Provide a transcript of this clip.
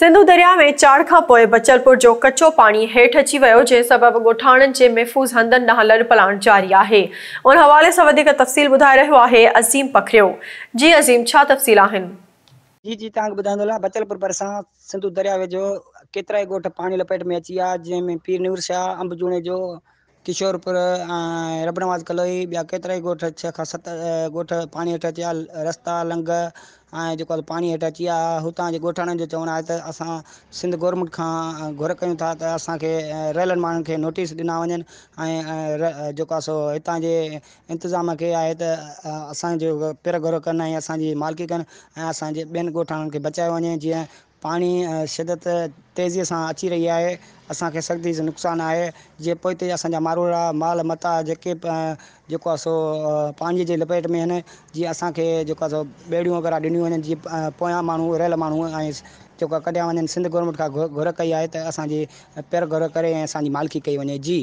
सिंधु दरिया में चाढ़ का पोइ बचलपुर जो कच्चो पानी हेठ अची वो जंहिं सबब गोठान के महफ़ूज़ पलान जारी है उन हवाले से तफ़सील बुधा रो है अज़ीम पखरियो जी अज़ीम छा तफ़सील जी जी जी तव्हांखे अंबु जुणे जो किशोरपुर रबनवाज कलोई ॿिया केतरा ही गोठ छह खा सत गोठ पानी हेठि अची रस्ता लंग ऐं जो पानी हेठ अची विया हुतां जे ॻोठाणनि जो चवणु है त सिंध गवर्नमेंट खां घुर कयूं था त असांखे रहियलनि माण्हुनि नोटिस दिना वन जो सो हितां जे इंतजाम के आए त असांजो पिर घुरो कनि ऐं मालिकी कन ऐं असांजे ॿियनि ॻोठाणनि खे पानी शिदत तेज़ी से अची रही है असा के सर्दी से नुकसान है जो पोते असा मारोड़ा माल मता जेके जो सो पानी के लपेट में आहिनि जी असा के आहे सो बेड़ी वग़ैरह ॾिनियूं वन जी पोया मू रल मू जो जेको वन सिंध गौरमेंट का घुर कई है असि असांजी घुर कर ऐं असांजी कई वे जी